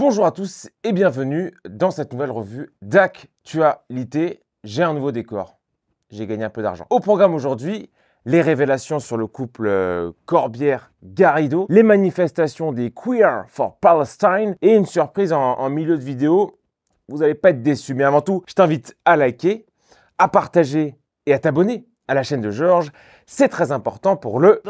Bonjour à tous et bienvenue dans cette nouvelle revue d'actualité. J'ai un nouveau décor. J'ai gagné un peu d'argent. Au programme aujourd'hui, les révélations sur le couple euh, Corbière-Garrido, les manifestations des Queer for Palestine et une surprise en, milieu de vidéo. Vous n'allez pas être déçus, mais avant tout, je t'invite à liker, à partager et à t'abonner à la chaîne de Georges. C'est très important pour le...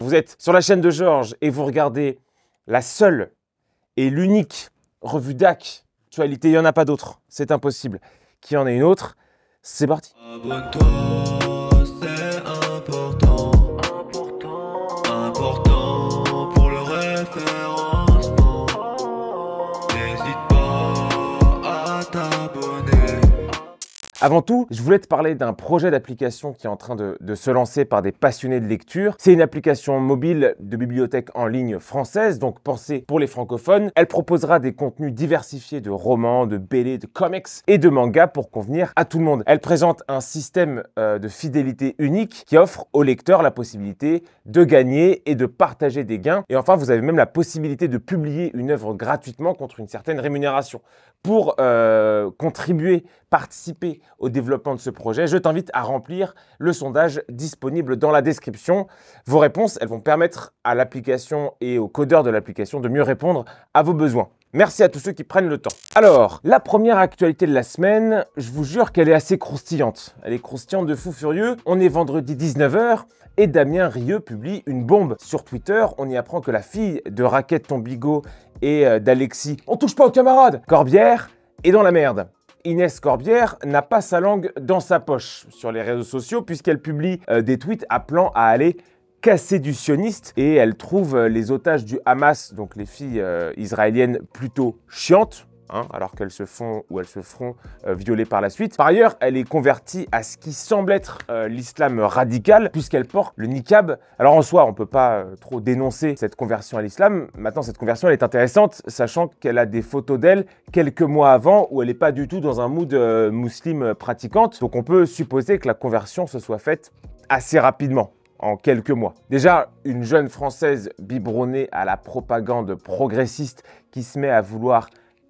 Vous êtes sur la chaîne de Georges et vous regardez la seule et l'unique revue d'AC. il n'y en a pas d'autre. C'est impossible. qu'il y en ait une autre, c'est parti. Avant tout, je voulais te parler d'un projet d'application qui est en train de, se lancer par des passionnés de lecture. C'est une application mobile de bibliothèque en ligne française, donc pensée pour les francophones. Elle proposera des contenus diversifiés de romans, de BD, e, de comics et de mangas pour convenir à tout le monde. Elle présente un système euh, de fidélité unique qui offre aux lecteurs la possibilité de gagner et de partager des gains. Et enfin, vous avez même la possibilité de publier une œuvre gratuitement contre une certaine rémunération pour euh, contribuer, participer au développement de ce projet, je t'invite à remplir le sondage disponible dans la description. Vos réponses, elles vont permettre à l'application et aux codeurs de l'application de mieux répondre à vos besoins. Merci à tous ceux qui prennent le temps. Alors, la première actualité de la semaine, je vous jure qu'elle est assez croustillante. Elle est croustillante de fou furieux. On est vendredi 19h et Damien Rieu publie une bombe sur Twitter. On y apprend que la fille de Raquette Tombigo et euh, d'Alexis, on touche pas aux camarades, Corbière, est dans la merde. Inès Corbière n'a pas sa langue dans sa poche sur les réseaux sociaux puisqu'elle publie euh, des tweets appelant à aller cassée du sioniste et elle trouve euh, les otages du Hamas, donc les filles euh, israéliennes, plutôt chiantes. Hein, alors qu'elles se font ou elles se feront euh, violer par la suite. Par ailleurs, elle est convertie à ce qui semble être l'islam radical, puisqu'elle porte le niqab. Alors en soi, on ne peut pas trop dénoncer cette conversion à l'islam. Maintenant, cette conversion, elle est intéressante, sachant qu'elle a des photos d'elle quelques mois avant, où elle n'est pas du tout dans un mood musulman pratiquante. Donc on peut supposer que la conversion se soit faite assez rapidement en quelques mois. Déjà, une jeune Française biberonnée à la propagande progressiste qui se met à vouloir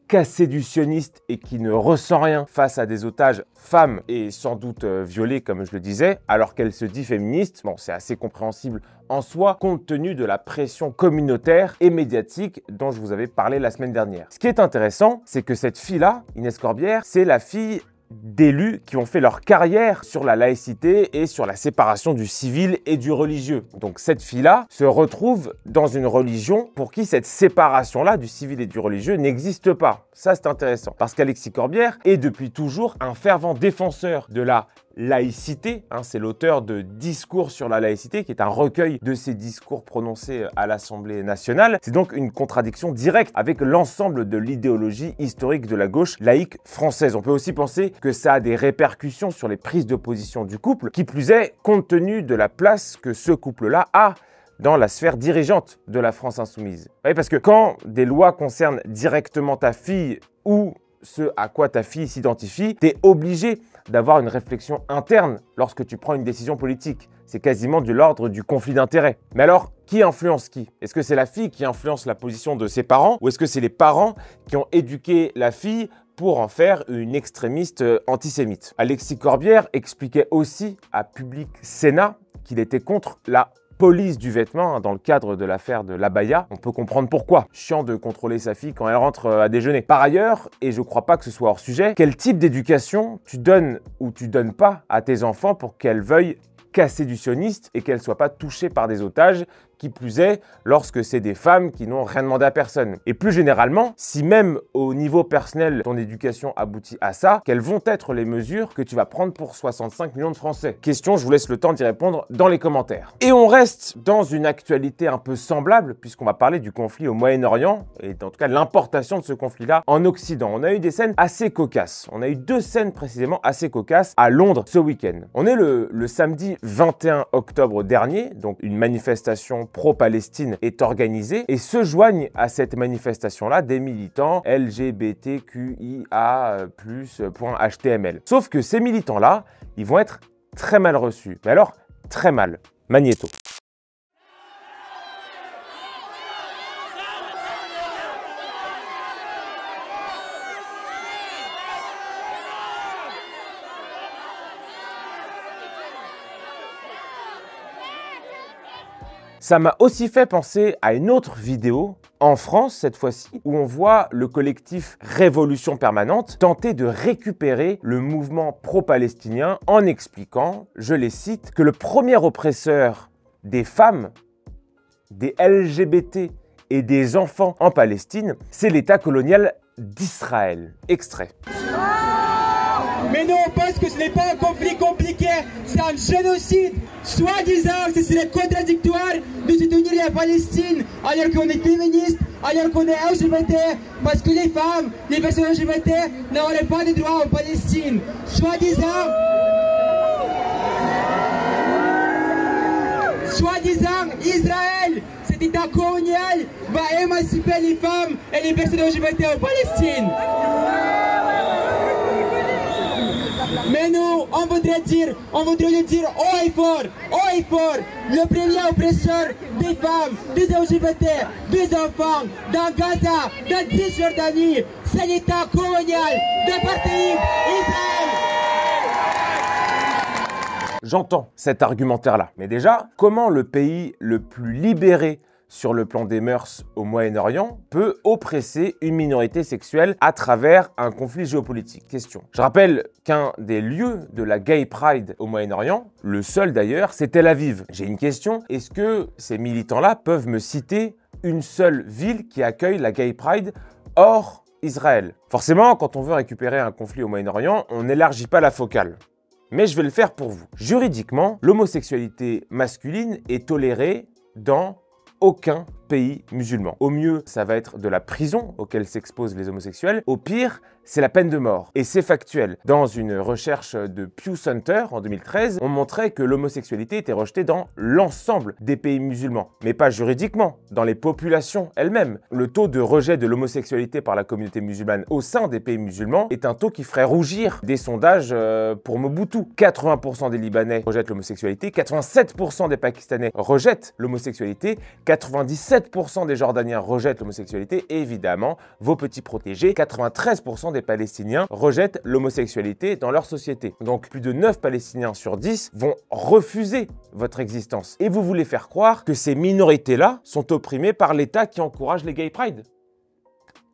casser du sioniste et qui ne ressent rien face à des otages femmes et sans doute euh, violées comme je le disais, alors qu'elle se dit féministe, bon c'est assez compréhensible en soi compte tenu de la pression communautaire et médiatique dont je vous avais parlé la semaine dernière. Ce qui est intéressant, c'est que cette fille-là, Inès Corbière, c'est la fille d'élus qui ont fait leur carrière sur la laïcité et sur la séparation du civil et du religieux. Donc cette fille-là se retrouve dans une religion pour qui cette séparation-là du civil et du religieux n'existe pas. Ça c'est intéressant parce qu'Alexis Corbière est depuis toujours un fervent défenseur de la laïcité. Hein, c'est l'auteur de Discours sur la laïcité, qui est un recueil de ses discours prononcés euh, à l'Assemblée nationale. C'est donc une contradiction directe avec l'ensemble de l'idéologie historique de la gauche laïque française. On peut aussi penser que ça a des répercussions sur les prises de position du couple, qui plus est, compte tenu de la place que ce couple-là a dans la sphère dirigeante de la France insoumise. Oui, parce que quand des lois concernent directement ta fille ou ce à quoi ta fille s'identifie, t'es obligé d'avoir une réflexion interne lorsque tu prends une décision politique. C'est quasiment de l'ordre du conflit d'intérêts. Mais alors, qui influence qui Est-ce que c'est la fille qui influence la position de ses parents ou est-ce que c'est les parents qui ont éduqué la fille pour en faire une extrémiste euh, antisémite. Alexis Corbière expliquait aussi à Public Sénat qu'il était contre la police du vêtement hein, dans le cadre de l'affaire de l'abaya, on peut comprendre pourquoi. Chiant de contrôler sa fille quand elle rentre euh, à déjeuner. Par ailleurs, et je crois pas que ce soit hors sujet, quel type d'éducation tu donnes ou tu donnes pas à tes enfants pour qu'elles veuillent casser du sioniste et qu'elles soient pas touchées par des otages qui plus est lorsque c'est des femmes qui n'ont rien demandé à personne. Et plus généralement, si même au niveau personnel ton éducation aboutit à ça, quelles vont être les mesures que tu vas prendre pour 65 millions de Français Question, je vous laisse le temps d'y répondre dans les commentaires. Et on reste dans une actualité un peu semblable puisqu'on va parler du conflit au Moyen-Orient et en tout cas l'importation de ce conflit-là en Occident. On a eu des scènes assez cocasses. On a eu deux scènes précisément assez cocasses à Londres ce week-end. On est le, le samedi 21 octobre dernier, donc une manifestation pro-Palestine est organisée et se joignent à cette manifestation-là des militants LGBTQIA+.html. Sauf que ces militants-là, ils vont être très mal reçus. Mais alors, très mal. Magneto. Ça m'a aussi fait penser à une autre vidéo, en France cette fois-ci, où on voit le collectif Révolution Permanente tenter de récupérer le mouvement pro-palestinien en expliquant, je les cite, que le premier oppresseur des femmes, des LGBT et des enfants en Palestine, c'est l'État colonial d'Israël. Extrait. Mais non, parce que ce n'est pas un conflit génocide. Soit disant ce serait contradictoire de soutenir la Palestine alors qu'on est féministe, alors qu'on est LGBT, parce que les femmes, les personnes LGBT n'auraient pas de droit en Palestine. Soit disant... Soi-disant, Israël, cet état colonial, va émanciper les femmes et les personnes LGBT en Palestine. Mais nous, on voudrait dire, on voudrait dire haut et fort, haut fort, le premier oppresseur des femmes, des LGBT, des enfants, dans Gaza, dans Cisjordanie, c'est l'État colonial de parti Israël. J'entends cet argumentaire-là, mais déjà, comment le pays le plus libéré sur le plan des mœurs au Moyen-Orient peut oppresser une minorité sexuelle à travers un conflit géopolitique Question. Je rappelle qu'un des lieux de la Gay Pride au Moyen-Orient, le seul d'ailleurs, c'était Tel Aviv. J'ai une question, est-ce que ces militants-là peuvent me citer une seule ville qui accueille la Gay Pride hors Israël Forcément, quand on veut récupérer un conflit au Moyen-Orient, on n'élargit pas la focale mais je vais le faire pour vous. Juridiquement, l'homosexualité masculine est tolérée dans aucun pays musulmans. Au mieux, ça va être de la prison auquel s'exposent les homosexuels. Au pire, c'est la peine de mort. Et c'est factuel. Dans une recherche de Pew Center en 2013, on montrait que l'homosexualité était rejetée dans l'ensemble des pays musulmans, mais pas juridiquement, dans les populations elles-mêmes. Le taux de rejet de l'homosexualité par la communauté musulmane au sein des pays musulmans est un taux qui ferait rougir des sondages euh, pour Mobutu. 80% des Libanais rejettent l'homosexualité, 87% des Pakistanais rejettent l'homosexualité, 97 7% des Jordaniens rejettent l'homosexualité évidemment, vos petits protégés, 93% des Palestiniens rejettent l'homosexualité dans leur société. Donc plus de 9 Palestiniens sur 10 vont refuser votre existence. Et vous voulez faire croire que ces minorités-là sont opprimées par l'État qui encourage les gay pride.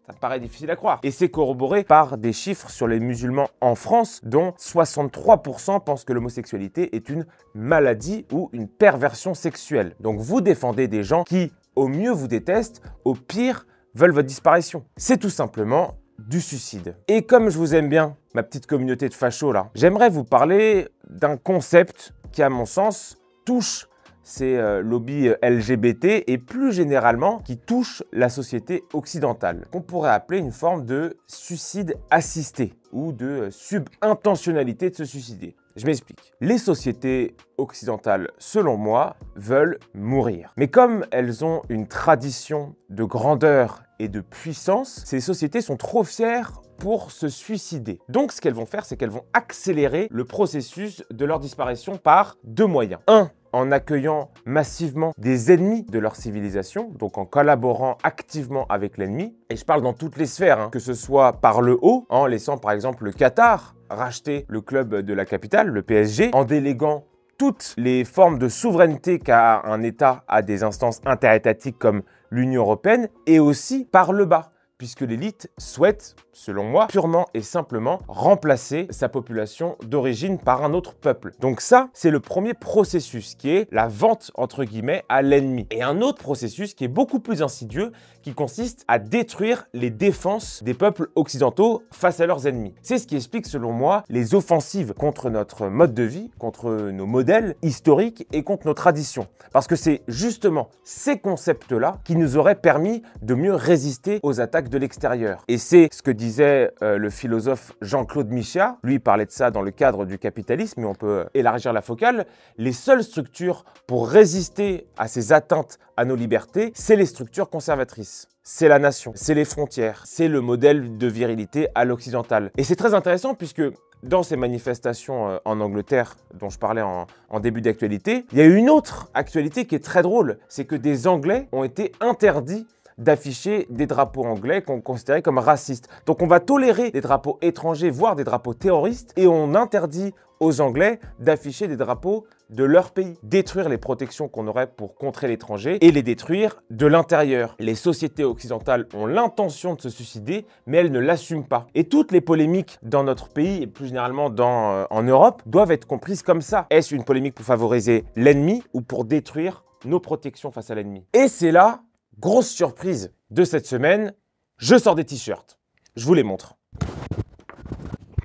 Ça me paraît difficile à croire. Et c'est corroboré par des chiffres sur les musulmans en France, dont 63% pensent que l'homosexualité est une maladie ou une perversion sexuelle. Donc vous défendez des gens qui au mieux vous détestent, au pire veulent votre disparition. C'est tout simplement du suicide. Et comme je vous aime bien, ma petite communauté de fachos là, j'aimerais vous parler d'un concept qui à mon sens touche ces euh, lobbies euh, LGBT et plus généralement qui touche la société occidentale, qu'on pourrait appeler une forme de suicide assisté ou de euh, subintentionnalité de se suicider. Je m'explique. Les sociétés occidentales, selon moi, veulent mourir. Mais comme elles ont une tradition de grandeur et de puissance, ces sociétés sont trop fières pour se suicider. Donc ce qu'elles vont faire, c'est qu'elles vont accélérer le processus de leur disparition par deux moyens. Un, en accueillant massivement des ennemis de leur civilisation, donc en collaborant activement avec l'ennemi. Et je parle dans toutes les sphères, hein, que ce soit par le haut, en laissant par exemple le Qatar racheter le club de la capitale, le PSG, en déléguant toutes les formes de souveraineté qu'a un État à des instances interétatiques comme l'Union européenne, et aussi par le bas, puisque l'élite souhaite selon moi, purement et simplement remplacer sa population d'origine par un autre peuple. Donc ça, c'est le premier processus qui est la vente, entre guillemets, à l'ennemi. Et un autre processus qui est beaucoup plus insidieux, qui consiste à détruire les défenses des peuples occidentaux face à leurs ennemis. C'est ce qui explique, selon moi, les offensives contre notre mode de vie, contre nos modèles historiques et contre nos traditions. Parce que c'est justement ces concepts-là qui nous auraient permis de mieux résister aux attaques de l'extérieur. Et c'est ce que dit disait euh, le philosophe Jean-Claude Michat, lui parlait de ça dans le cadre du capitalisme, mais on peut euh, élargir la focale, les seules structures pour résister à ces atteintes à nos libertés, c'est les structures conservatrices. C'est la nation, c'est les frontières, c'est le modèle de virilité à l'occidental. Et c'est très intéressant puisque dans ces manifestations euh, en Angleterre dont je parlais en, en début d'actualité, il y a une autre actualité qui est très drôle, c'est que des Anglais ont été interdits d'afficher des drapeaux anglais qu'on considérait comme racistes. Donc on va tolérer des drapeaux étrangers, voire des drapeaux terroristes, et on interdit aux Anglais d'afficher des drapeaux de leur pays, détruire les protections qu'on aurait pour contrer l'étranger et les détruire de l'intérieur. Les sociétés occidentales ont l'intention de se suicider, mais elles ne l'assument pas. Et toutes les polémiques dans notre pays et plus généralement euh, en Europe doivent être comprises comme ça. Est-ce une polémique pour favoriser l'ennemi ou pour détruire nos protections face à l'ennemi Et c'est là grosse surprise de cette semaine, je sors des t-shirts. Je vous les montre.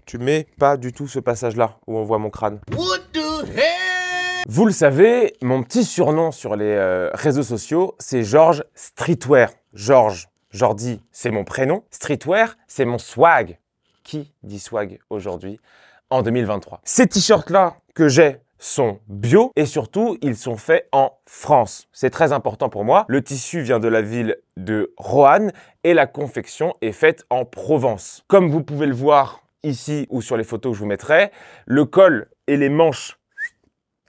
Tu mets pas du tout ce passage-là où on voit mon crâne. What the vous le savez, mon petit surnom sur les euh, réseaux sociaux, c'est Georges Streetwear. Georges, Jordi, c'est mon prénom. Streetwear, c'est mon swag. Qui dit swag aujourd'hui en 2023 Ces t-shirts-là que j'ai sont bio et surtout ils sont faits en France. C'est très important pour moi. Le tissu vient de la ville de Roanne et la confection est faite en Provence. Comme vous pouvez le voir ici ou sur les photos que je vous mettrai, le col et les manches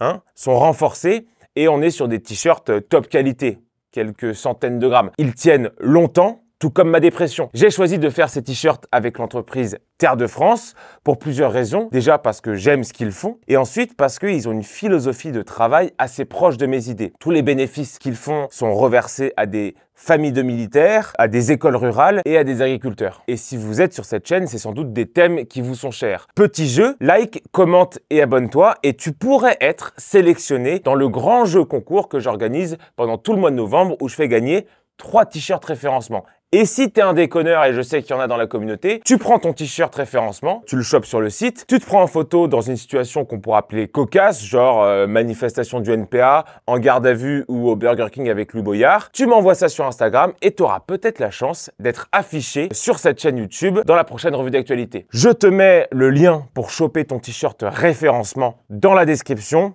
hein, sont renforcés et on est sur des t-shirts euh, top qualité, quelques centaines de grammes. Ils tiennent longtemps tout comme ma dépression. J'ai choisi de faire ces t-shirts avec l'entreprise Terre de France pour plusieurs raisons. Déjà parce que j'aime ce qu'ils font et ensuite parce qu'ils ont une philosophie de travail assez proche de mes idées. Tous les bénéfices qu'ils font sont reversés à des familles de militaires, à des écoles rurales et à des agriculteurs. Et si vous êtes sur cette chaîne, c'est sans doute des thèmes qui vous sont chers. Petit jeu, like, commente et abonne-toi et tu pourrais être sélectionné dans le grand jeu concours que j'organise pendant tout le mois de novembre où je fais gagner 3 t-shirts référencement. Et si t'es un déconneur, et je sais qu'il y en a dans la communauté, tu prends ton t-shirt référencement, tu le chopes sur le site, tu te prends en photo dans une situation qu'on pourrait appeler cocasse, genre euh, manifestation du NPA, en garde à vue ou au Burger King avec Lou Boyard, tu m'envoies ça sur Instagram et t'auras peut-être la chance d'être affiché sur cette chaîne YouTube dans la prochaine revue d'actualité. Je te mets le lien pour choper ton t-shirt référencement dans la description.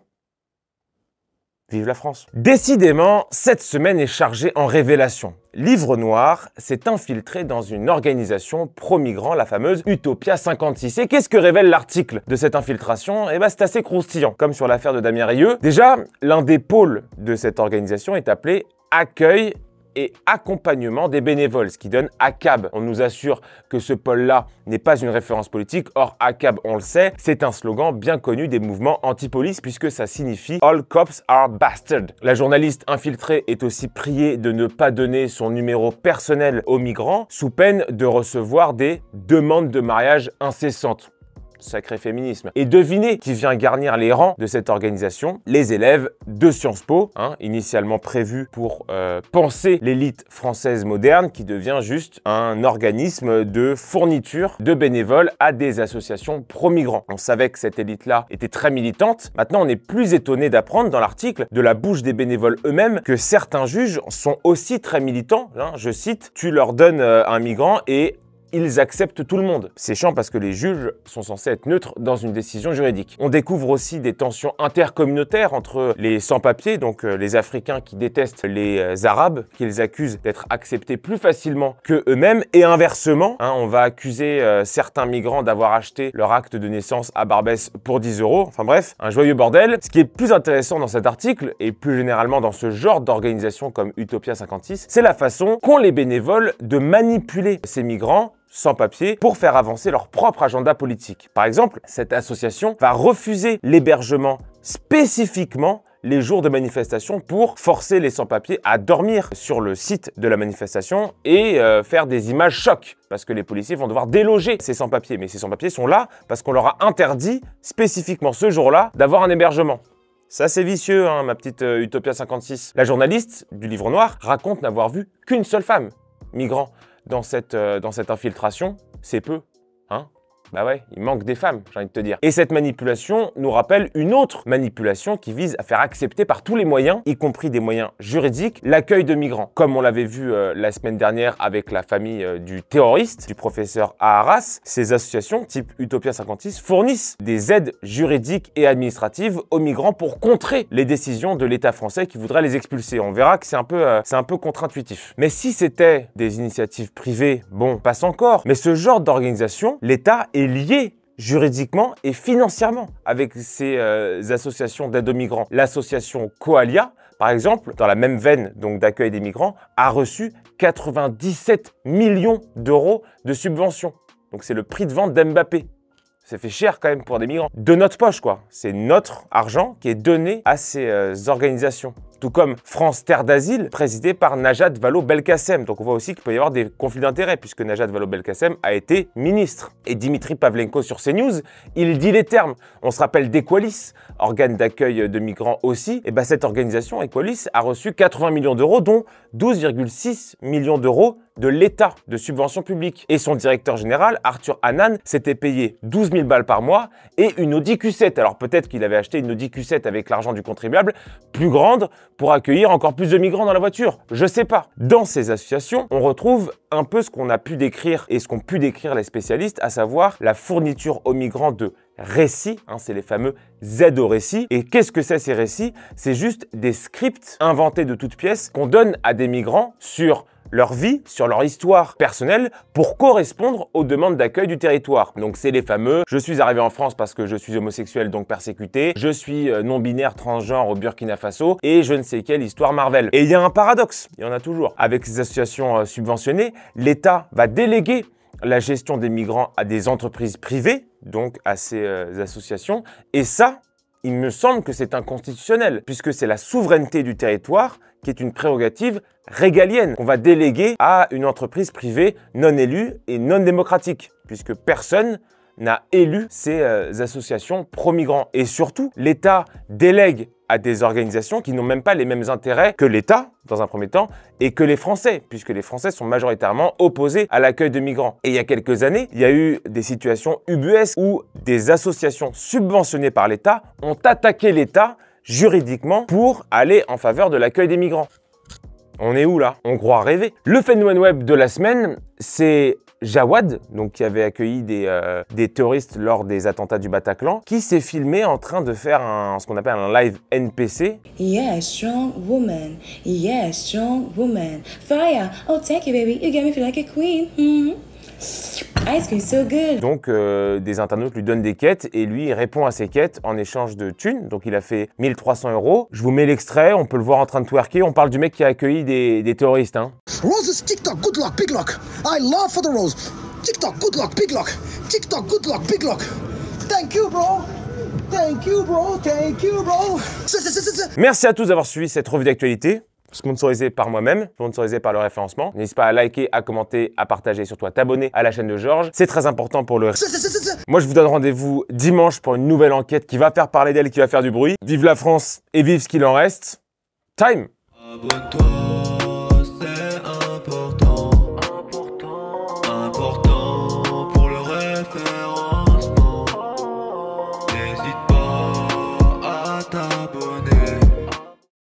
Vive la France Décidément, cette semaine est chargée en révélations. Livre Noir s'est infiltré dans une organisation pro-migrant, la fameuse Utopia 56. Et qu'est-ce que révèle l'article de cette infiltration Eh bien c'est assez croustillant, comme sur l'affaire de Damien Rieu. Déjà, l'un des pôles de cette organisation est appelé Accueil et accompagnement des bénévoles, ce qui donne ACAB. On nous assure que ce pôle-là n'est pas une référence politique. Or, ACAB, on le sait, c'est un slogan bien connu des mouvements anti-police puisque ça signifie All cops are bastards. La journaliste infiltrée est aussi priée de ne pas donner son numéro personnel aux migrants sous peine de recevoir des demandes de mariage incessantes sacré féminisme. Et devinez qui vient garnir les rangs de cette organisation Les élèves de Sciences Po, hein, initialement prévus pour euh, penser l'élite française moderne qui devient juste un organisme de fourniture de bénévoles à des associations pro-migrants. On savait que cette élite-là était très militante. Maintenant, on est plus étonné d'apprendre dans l'article de la bouche des bénévoles eux-mêmes que certains juges sont aussi très militants. Hein. je cite, tu leur donnes euh, un migrant et ils acceptent tout le monde. C'est chiant parce que les juges sont censés être neutres dans une décision juridique. On découvre aussi des tensions intercommunautaires entre les sans-papiers, donc euh, les Africains qui détestent les euh, Arabes, qu'ils accusent d'être acceptés plus facilement que eux-mêmes, et inversement, hein, on va accuser euh, certains migrants d'avoir acheté leur acte de naissance à Barbès pour 10 euros. Enfin bref, un joyeux bordel. Ce qui est plus intéressant dans cet article, et plus généralement dans ce genre d'organisation comme Utopia 56, c'est la façon qu'ont les bénévoles de manipuler ces migrants sans papier pour faire avancer leur propre agenda politique. Par exemple, cette association va refuser l'hébergement spécifiquement les jours de manifestation pour forcer les sans-papiers à dormir sur le site de la manifestation et euh, faire des images chocs parce que les policiers vont devoir déloger ces sans-papiers. Mais ces sans-papiers sont là parce qu'on leur a interdit spécifiquement ce jour-là d'avoir un hébergement. Ça, c'est vicieux, hein, ma petite euh, Utopia 56. La journaliste du livre noir raconte n'avoir vu qu'une seule femme, migrant, dans cette, euh, dans cette infiltration, c'est peu. Hein bah ouais, il manque des femmes, j'ai envie de te dire. Et cette manipulation nous rappelle une autre manipulation qui vise à faire accepter par tous les moyens, y compris des moyens juridiques, l'accueil de migrants. Comme on l'avait vu euh, la semaine dernière avec la famille euh, du terroriste, du professeur Aharas, ces associations type Utopia 56 fournissent des aides juridiques et administratives aux migrants pour contrer les décisions de l'État français qui voudrait les expulser. On verra que c'est un peu, euh, c'est un peu contre-intuitif. Mais si c'était des initiatives privées, bon, passe encore. Mais ce genre d'organisation, l'État est est lié juridiquement et financièrement avec ces euh, associations d'aide aux migrants. L'association Coalia, par exemple, dans la même veine donc d'accueil des migrants, a reçu 97 millions d'euros de subventions. Donc c'est le prix de vente d'Mbappé. Ça fait cher quand même pour des migrants. De notre poche, quoi. C'est notre argent qui est donné à ces euh, organisations tout comme France Terre d'Asile, présidée par Najat Vallaud-Belkacem. Donc on voit aussi qu'il peut y avoir des conflits d'intérêts, puisque Najat Vallaud-Belkacem a été ministre. Et Dimitri Pavlenko sur CNews, il dit les termes. On se rappelle d'Equalis, organe d'accueil de migrants aussi. Et bien bah, cette organisation, Equalis, a reçu 80 millions d'euros, dont 12,6 millions d'euros de l'État, de subventions publiques. Et son directeur général, Arthur Hanan, s'était payé 12 000 balles par mois et une Audi Q7. Alors peut-être qu'il avait acheté une Audi Q7 avec l'argent du contribuable, plus grande, pour accueillir encore plus de migrants dans la voiture Je sais pas. Dans ces associations, on retrouve un peu ce qu'on a pu décrire et ce qu'ont pu décrire les spécialistes, à savoir la fourniture aux migrants de récits, hein, c'est les fameux Z récits. Et qu'est-ce que c'est ces récits C'est juste des scripts inventés de toutes pièces qu'on donne à des migrants sur leur vie, sur leur histoire personnelle pour correspondre aux demandes d'accueil du territoire. Donc c'est les fameux je suis arrivé en France parce que je suis homosexuel donc persécuté, je suis euh, non binaire transgenre au Burkina Faso et je ne sais quelle histoire Marvel. Et il y a un paradoxe, il y en a toujours. Avec ces associations euh, subventionnées, l'État va déléguer la gestion des migrants à des entreprises privées, donc à ces euh, associations et ça il me semble que c'est inconstitutionnel, puisque c'est la souveraineté du territoire qui est une prérogative régalienne qu'on va déléguer à une entreprise privée non élue et non démocratique, puisque personne n'a élu ces euh, associations pro-migrants. Et surtout, l'État délègue à des organisations qui n'ont même pas les mêmes intérêts que l'État, dans un premier temps, et que les Français, puisque les Français sont majoritairement opposés à l'accueil de migrants. Et il y a quelques années, il y a eu des situations ubuesques où des associations subventionnées par l'État ont attaqué l'État juridiquement pour aller en faveur de l'accueil des migrants. On est où là On croit rêver. Le phénomène web de la semaine, c'est Jawad, donc qui avait accueilli des, euh, terroristes lors des attentats du Bataclan, qui s'est filmé en train de faire un, ce qu'on appelle un live NPC. Yes, strong woman. Yes, strong woman. Fire. Oh, thank you, baby. You got me feel like a queen. Hmm. Ice ah, cream so good. Donc, euh, des internautes lui donnent des quêtes et lui il répond à ces quêtes en échange de thunes. Donc, il a fait 1300 euros. Je vous mets l'extrait, on peut le voir en train de twerker. On parle du mec qui a accueilli des, des terroristes. Hein. Roses, TikTok, good luck, big luck. I love for the rose. TikTok, good luck, big luck. TikTok, good luck, big luck. Thank you, bro. Thank you, bro. Thank you, bro. Merci à tous d'avoir suivi cette revue d'actualité sponsorisé par moi-même, sponsorisé par le référencement. N'hésite pas à liker, à commenter, à partager, surtout à t'abonner à la chaîne de Georges. C'est très important pour le... Moi, je vous donne rendez-vous dimanche pour une nouvelle enquête qui va faire parler d'elle, qui va faire du bruit. Vive la France et vive ce qu'il en reste. Time Abonne-toi